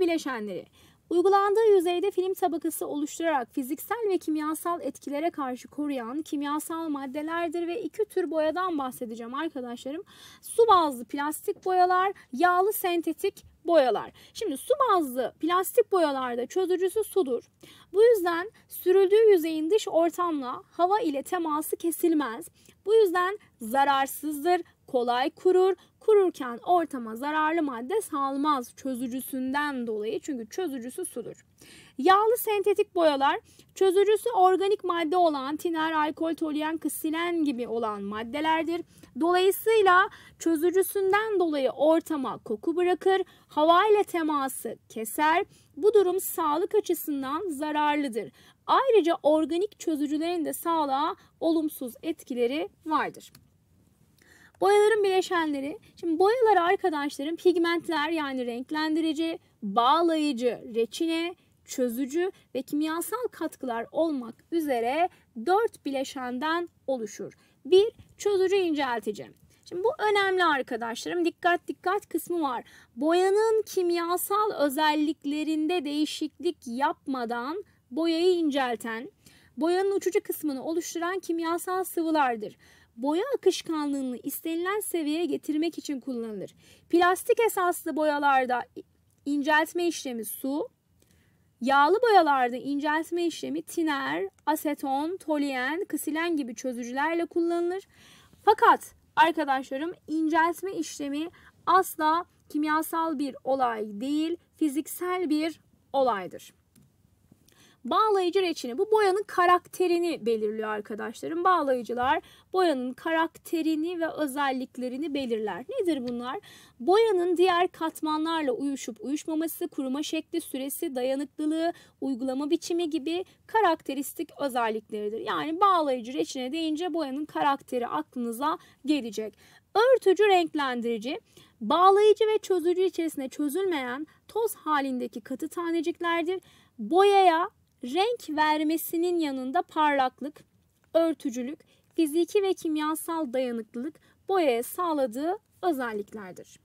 bileşenleri. Uygulandığı yüzeyde film tabakası oluşturarak fiziksel ve kimyasal etkilere karşı koruyan kimyasal maddelerdir ve iki tür boyadan bahsedeceğim arkadaşlarım. Su bazlı plastik boyalar, yağlı sentetik boyalar. Şimdi su bazlı plastik boyalarda çözücüsü sudur. Bu yüzden sürüldüğü yüzeyin dış ortamla hava ile teması kesilmez. Bu yüzden zararsızdır, kolay kurur. Kururken ortama zararlı madde salmaz çözücüsünden dolayı çünkü çözücüsü sudur. Yağlı sentetik boyalar çözücüsü organik madde olan tiner, alkol, toluen, kısilen gibi olan maddelerdir. Dolayısıyla çözücüsünden dolayı ortama koku bırakır, hava ile teması keser. Bu durum sağlık açısından zararlıdır. Ayrıca organik çözücülerin de sağlığa olumsuz etkileri vardır. Boyaların bileşenleri. Şimdi boyalar arkadaşlarım pigmentler yani renklendirici, bağlayıcı, reçine, çözücü ve kimyasal katkılar olmak üzere 4 bileşenden oluşur. 1. Çözücü inceltici. Şimdi bu önemli arkadaşlarım. Dikkat dikkat kısmı var. Boyanın kimyasal özelliklerinde değişiklik yapmadan boyayı incelten, boyanın uçucu kısmını oluşturan kimyasal sıvılardır boya akışkanlığını istenilen seviyeye getirmek için kullanılır. Plastik esaslı boyalarda inceltme işlemi su, yağlı boyalarda inceltme işlemi tiner, aseton, toluen, kasilen gibi çözücülerle kullanılır. Fakat arkadaşlarım inceltme işlemi asla kimyasal bir olay değil, fiziksel bir olaydır. Bağlayıcı reçine bu boyanın karakterini belirliyor arkadaşlarım. Bağlayıcılar boyanın karakterini ve özelliklerini belirler. Nedir bunlar? Boyanın diğer katmanlarla uyuşup uyuşmaması, kuruma şekli, süresi, dayanıklılığı, uygulama biçimi gibi karakteristik özellikleridir. Yani bağlayıcı reçine deyince boyanın karakteri aklınıza gelecek. Örtücü renklendirici bağlayıcı ve çözücü içerisinde çözülmeyen toz halindeki katı taneciklerdir. Boyaya renk vermesinin yanında parlaklık, örtücülük, fiziki ve kimyasal dayanıklılık boyaya sağladığı özelliklerdir.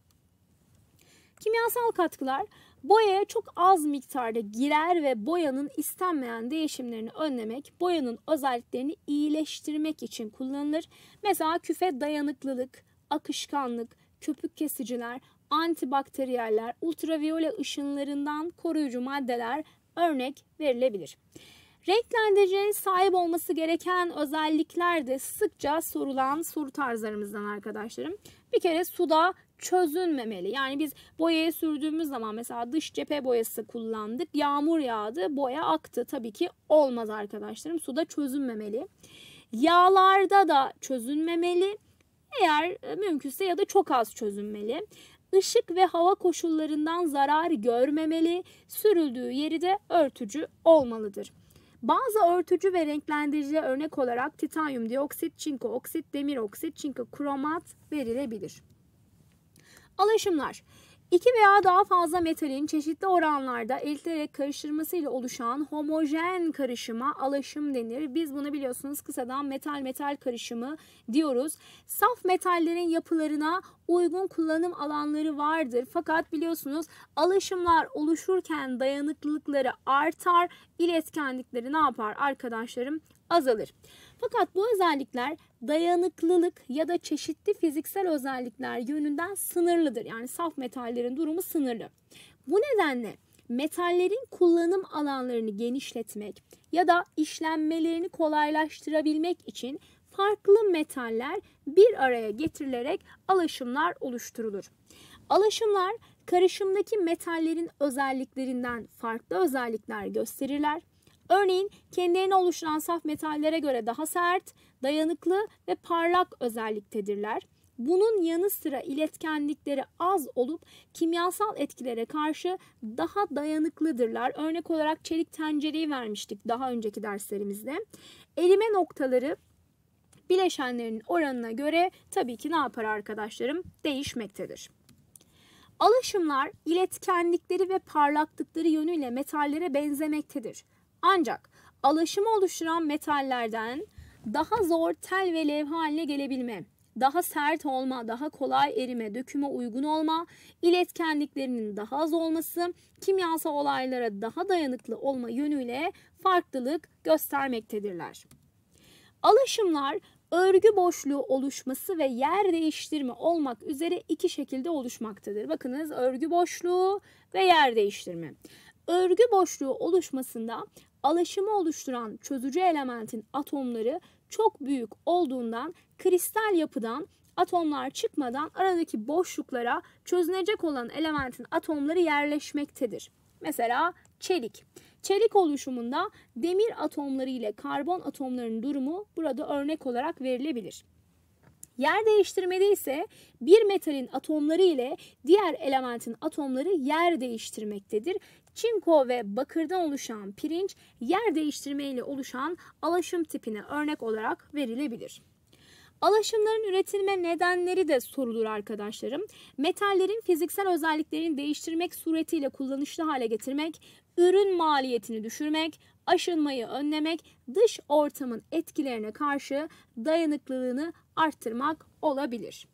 Kimyasal katkılar boyaya çok az miktarda girer ve boyanın istenmeyen değişimlerini önlemek, boyanın özelliklerini iyileştirmek için kullanılır. Mesela küfe dayanıklılık, akışkanlık, köpük kesiciler, antibakteriyeller, ultraviyole ışınlarından koruyucu maddeler örnek verilebilir. Renklendiricinin sahip olması gereken özellikler de sıkça sorulan soru tarzlarımızdan arkadaşlarım. Bir kere suda çözünmemeli. Yani biz boyaya sürdüğümüz zaman mesela dış cephe boyası kullandık. Yağmur yağdı, boya aktı. Tabii ki olmaz arkadaşlarım. Suda çözünmemeli. Yağlarda da çözünmemeli. Eğer e, mümkünse ya da çok az çözünmeli. Işık ve hava koşullarından zarar görmemeli, sürüldüğü yeri de örtücü olmalıdır. Bazı örtücü ve renklendirici örnek olarak titanyum dioksit, çinko oksit, demir oksit, çinko kromat verilebilir. Alaşımlar İki veya daha fazla metalin çeşitli oranlarda eritilerek karıştırmasıyla oluşan homojen karışıma alaşım denir. Biz bunu biliyorsunuz kısadan metal metal karışımı diyoruz. Saf metallerin yapılarına uygun kullanım alanları vardır. Fakat biliyorsunuz alaşımlar oluşurken dayanıklılıkları artar, iletkenlikleri ne yapar arkadaşlarım? Azalır. Fakat bu özellikler dayanıklılık ya da çeşitli fiziksel özellikler yönünden sınırlıdır. Yani saf metallerin durumu sınırlı. Bu nedenle metallerin kullanım alanlarını genişletmek ya da işlenmelerini kolaylaştırabilmek için farklı metaller bir araya getirilerek alaşımlar oluşturulur. Alaşımlar karışımdaki metallerin özelliklerinden farklı özellikler gösterirler Örneğin kendilerine oluşturan saf metallere göre daha sert, dayanıklı ve parlak özelliktedirler. Bunun yanı sıra iletkenlikleri az olup kimyasal etkilere karşı daha dayanıklıdırlar. Örnek olarak çelik tencereyi vermiştik daha önceki derslerimizde. Elime noktaları bileşenlerin oranına göre tabii ki ne yapar arkadaşlarım değişmektedir. Alaşımlar iletkenlikleri ve parlaklıkları yönüyle metallere benzemektedir. Ancak alaşımı oluşturan metallerden daha zor tel ve levha haline gelebilme, daha sert olma, daha kolay erime, döküme uygun olma, iletkenliklerinin daha az olması, kimyasal olaylara daha dayanıklı olma yönüyle farklılık göstermektedirler. Alaşımlar örgü boşluğu oluşması ve yer değiştirme olmak üzere iki şekilde oluşmaktadır. Bakınız örgü boşluğu ve yer değiştirme. Örgü boşluğu oluşmasında alaşımı oluşturan çözücü elementin atomları çok büyük olduğundan kristal yapıdan atomlar çıkmadan aradaki boşluklara çözünecek olan elementin atomları yerleşmektedir. Mesela çelik. Çelik oluşumunda demir atomları ile karbon atomlarının durumu burada örnek olarak verilebilir. Yer değiştirmede ise bir metalin atomları ile diğer elementin atomları yer değiştirmektedir. Çinko ve bakırdan oluşan pirinç yer değiştirme ile oluşan alaşım tipine örnek olarak verilebilir. Alaşımların üretilme nedenleri de sorulur arkadaşlarım. Metallerin fiziksel özelliklerini değiştirmek suretiyle kullanışlı hale getirmek, ürün maliyetini düşürmek, aşınmayı önlemek, dış ortamın etkilerine karşı dayanıklılığını arttırmak olabilir.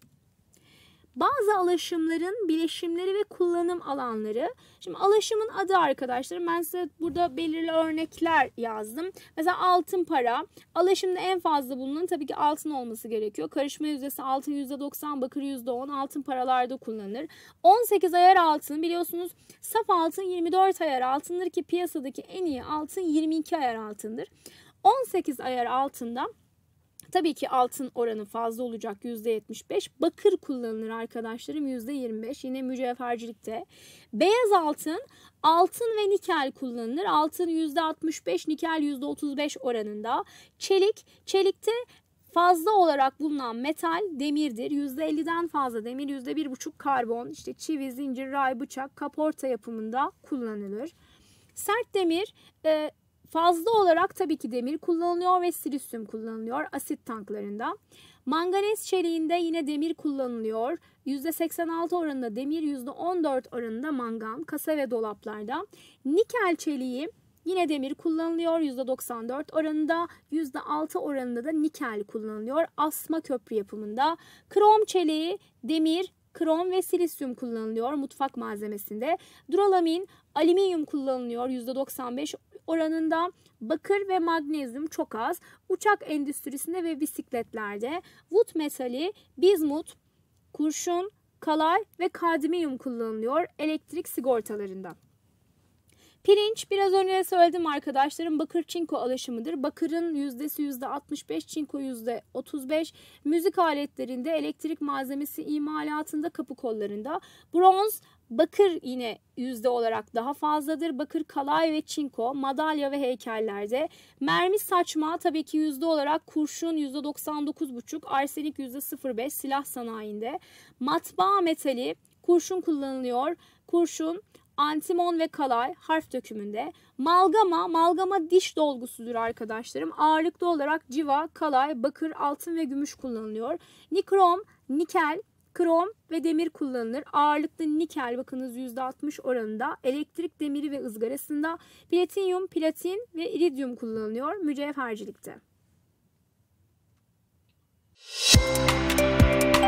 Bazı alaşımların bileşimleri ve kullanım alanları. Şimdi alaşımın adı arkadaşlarım ben size burada belirli örnekler yazdım. Mesela altın para. Alaşımda en fazla bulunan tabii ki altın olması gerekiyor. Karışma yüzdesi altın %90, bakır %10 altın paralarda kullanılır. 18 ayar altın biliyorsunuz saf altın 24 ayar altındır ki piyasadaki en iyi altın 22 ayar altındır. 18 ayar altından. Tabii ki altın oranı fazla olacak %75. Bakır kullanılır arkadaşlarım %25. Yine mücevhercilikte. Beyaz altın, altın ve nikel kullanılır. Altın %65, nikel %35 oranında. Çelik, çelikte Fazla olarak bulunan metal demirdir. %50'den fazla demir, %1,5 karbon, işte çivi, zincir, ray, bıçak, kaporta yapımında kullanılır. Sert demir e, Fazla olarak tabii ki demir kullanılıyor ve silisyum kullanılıyor asit tanklarında. Manganez çeliğinde yine demir kullanılıyor. %86 oranında demir, %14 oranında mangan, kasa ve dolaplarda. Nikel çeliği Yine demir kullanılıyor %94 oranında, %6 oranında da nikel kullanılıyor asma köprü yapımında. Krom çeliği, demir, krom ve silisyum kullanılıyor mutfak malzemesinde. Duralamin, alüminyum kullanılıyor %95 oranında bakır ve magnezyum çok az. Uçak endüstrisinde ve bisikletlerde wood metali, bizmut, kurşun, kalay ve kadmiyum kullanılıyor elektrik sigortalarında. Pirinç biraz önce söyledim arkadaşlarım bakır çinko alaşımıdır. Bakırın yüzdesi yüzde %65, çinko yüzde %35. Müzik aletlerinde, elektrik malzemesi imalatında, kapı kollarında. Bronz Bakır yine yüzde olarak daha fazladır. Bakır, kalay ve çinko, madalya ve heykellerde. Mermi saçma tabii ki yüzde olarak kurşun yüzde 99,5, arsenik yüzde 0,5 silah sanayinde. Matbaa metali kurşun kullanılıyor. Kurşun antimon ve kalay harf dökümünde. Malgama, malgama diş dolgusudur arkadaşlarım. Ağırlıklı olarak civa, kalay, bakır, altın ve gümüş kullanılıyor. Nikrom, nikel, krom ve demir kullanılır. Ağırlıklı nikel bakınız %60 oranında, elektrik demiri ve ızgarasında, platinyum, platin ve iridyum kullanılıyor mücevhercilikte. Müzik